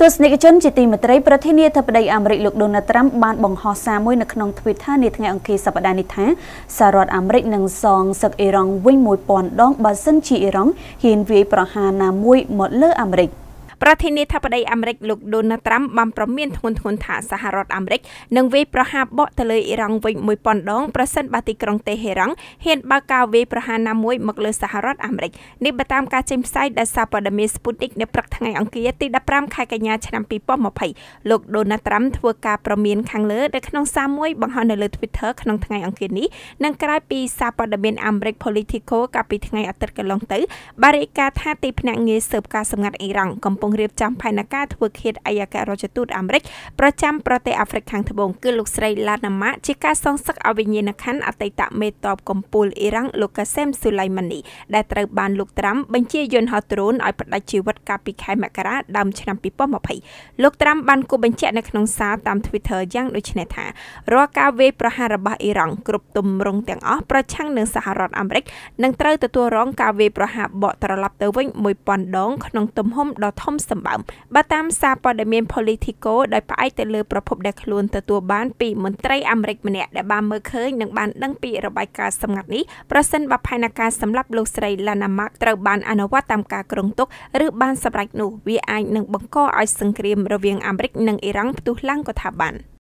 ទស្សនិកជនជាទីមេត្រីប្រធានាធិបតីអាមេរិកលោក Donald Trump បានបង្ហោះសារមួយនៅក្នុង Twitter នាថ្ងៃអង្គារសប្តាហ៍នេះថាសហរដ្ឋអាមេរិកនឹងសងសឹកអ៊ីរ៉ង់វិញ1000ដងបើសិន ជាអ៊ីរ៉ង់ហ៊ានវាយប្រហារណាមួយមកលើអាមេរិក។ប្រធានាធិបតីអាមេរិកលោកដូណាល់ត្រាំបានប្រមានធ្ងន់ធ្ងរថាសហរដ្ឋអាមេរិកនឹងវាយប្រហារបកទៅលើអ៊ីរ៉ង់វិញ1000ដងប្រសិនបើទីក្រុងតេហេរ៉ង់ហ៊ានបើកការវាយប្រហារណាមួយមកលើសហរដ្ឋអាមេរិកនេះបើតាមការចេញផ្សាយដោយសារព័ត៌មាន Sputnik នៅព្រឹកថ្ងៃអង្គារទី15ខែកញ្ញាឆ្នាំ2020លោកដូណាល់ត្រាំធ្វើការប្រមានខាងលើនៅក្នុងសារមួយបង្ហោះនៅលើ Twitter ក្នុងថ្ងៃអង្គារនេះនិងក្រោយពីសារព័ត៌មានអាមេរិក Politico កាលពីថ្ងៃអាទិត្យកន្លងទៅបានរាយការណ៍ថាទីភ្នាក់ងារស៊ើបការសម្ងាត់អ៊ីរ៉ង់កំពុងងរៀបចំផែនការធ្វើឃាតឯកអគ្គរដ្ឋទូតអាមេរិកប្រចាំប្រទេសអាហ្វ្រិកខាងត្បូងគឺលោកស្រីឡាណាម៉ាជាការសងសឹកអវិញ្ញាណខណ្ឌអតីតមេតបកំពូលអ៊ីរ៉ង់លោកកាសេមស៊ូឡៃម៉ានីដែលត្រូវបានលោកត្រាំបញ្ជាយន្តហោះដ្រូនឲ្យផ្ដាច់ជីវិតកាលពីខែមករាដើមឆ្នាំ2020លោកត្រាំបានគូបញ្ជាក់នៅក្នុងសារតាម Twitter យ៉ាងដូចនេះថារាល់ការវាយប្រហាររបស់អ៊ីរ៉ង់គ្រប់ទម្រង់ទាំងអស់ប្រឆាំងនឹងសហរដ្ឋអាមេរិកនឹងត្រូវទទួលរងការវាយប្រហារបកត្រឡប់ទៅវិញ1000ដងក្នុង ទំហំដ៏ធំសម្បើមបើតាមសារព័ត៌មាន Politico ដោយផ្អែកទៅលើប្រភពដែលខ្លួនទទួលបានពីមន្ត្រីអាមេរិកម្នាក់ដែលបានមើលឃើញនិងបានដឹងពីរបាយការណ៍សម្ងាត់នេះប្រសិនបើផែនការសម្លាប់លោកស្រី Lana Mark ត្រូវបានអនុវត្តតាមការគ្រោងទុកឬបានសម្រេចនោះវាអាចនឹងបង្កឲ្យសង្គ្រាម រវាងអាមេរិក និងអ៊ីរ៉ង់ផ្ទុះឡើងក៏ថាបាន។